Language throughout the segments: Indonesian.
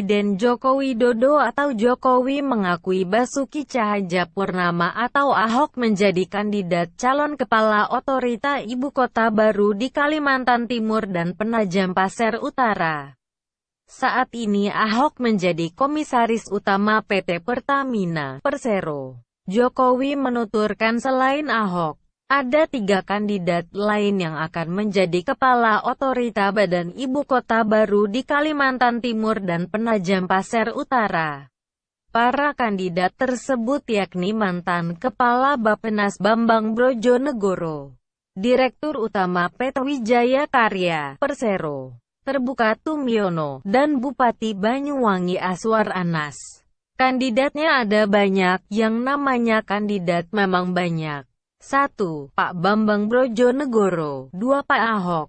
Presiden Joko Widodo atau Jokowi mengakui Basuki Cahayapurnama atau Ahok menjadi kandidat calon kepala otorita ibu kota baru di Kalimantan Timur dan Penajam Pasir Utara. Saat ini Ahok menjadi komisaris utama PT Pertamina Persero. Jokowi menuturkan selain Ahok, ada tiga kandidat lain yang akan menjadi kepala otorita badan ibu kota baru di Kalimantan Timur dan Penajam Pasir Utara. Para kandidat tersebut yakni mantan Kepala Bapenas Bambang Brojonegoro, Direktur Utama PT Wijaya Karya Persero, Terbuka Tumiono, dan Bupati Banyuwangi Aswar Anas. Kandidatnya ada banyak, yang namanya kandidat memang banyak. 1. Pak Bambang Brojonegoro 2. Pak Ahok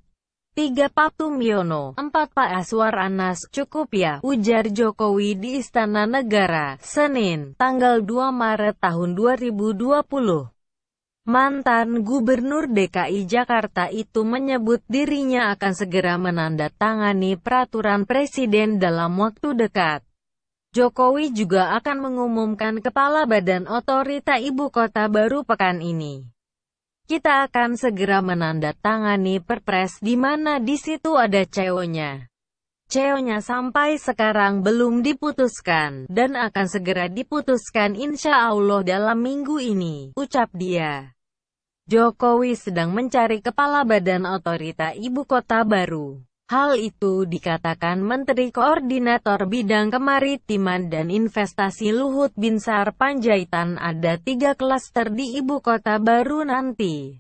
3. Pak Tumiono 4. Pak Aswar Anas Cukup ya, ujar Jokowi di Istana Negara, Senin, tanggal 2 Maret tahun 2020. Mantan Gubernur DKI Jakarta itu menyebut dirinya akan segera menandatangani peraturan presiden dalam waktu dekat. Jokowi juga akan mengumumkan kepala badan otorita ibu kota baru pekan ini. Kita akan segera menandatangani perpres di mana di situ ada CEO-nya. CEO-nya sampai sekarang belum diputuskan, dan akan segera diputuskan insya Allah dalam minggu ini, ucap dia. Jokowi sedang mencari kepala badan otorita ibu kota baru. Hal itu dikatakan Menteri Koordinator Bidang Kemaritiman dan Investasi Luhut Binsar Panjaitan ada tiga klaster di ibu kota baru nanti,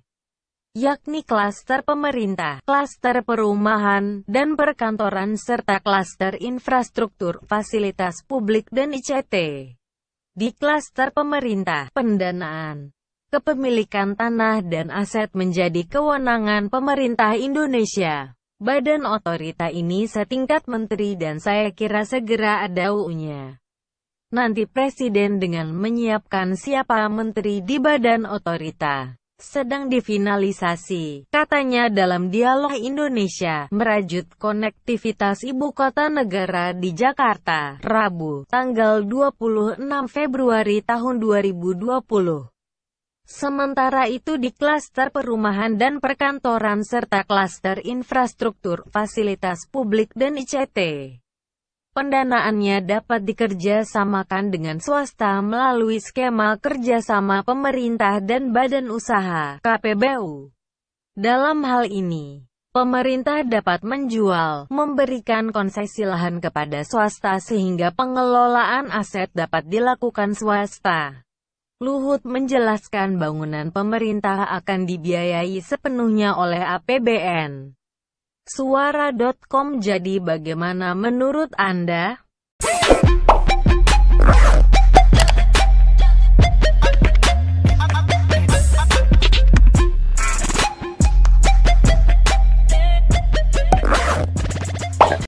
yakni klaster pemerintah, klaster perumahan, dan perkantoran serta klaster infrastruktur, fasilitas publik dan ICT. Di klaster pemerintah, pendanaan, kepemilikan tanah dan aset menjadi kewenangan pemerintah Indonesia. Badan otorita ini setingkat menteri dan saya kira segera ada UU-nya. Nanti presiden dengan menyiapkan siapa menteri di badan otorita sedang difinalisasi. Katanya dalam dialog Indonesia, merajut konektivitas ibu kota negara di Jakarta, Rabu, tanggal 26 Februari tahun 2020. Sementara itu di klaster perumahan dan perkantoran serta klaster infrastruktur, fasilitas publik dan ICT, pendanaannya dapat dikerjasamakan dengan swasta melalui skema kerjasama pemerintah dan badan usaha (KPBU). Dalam hal ini, Pemerintah dapat menjual, memberikan konsesi lahan kepada swasta sehingga pengelolaan aset dapat dilakukan swasta. Luhut menjelaskan bangunan pemerintah akan dibiayai sepenuhnya oleh APBN. Suara.com jadi bagaimana menurut Anda?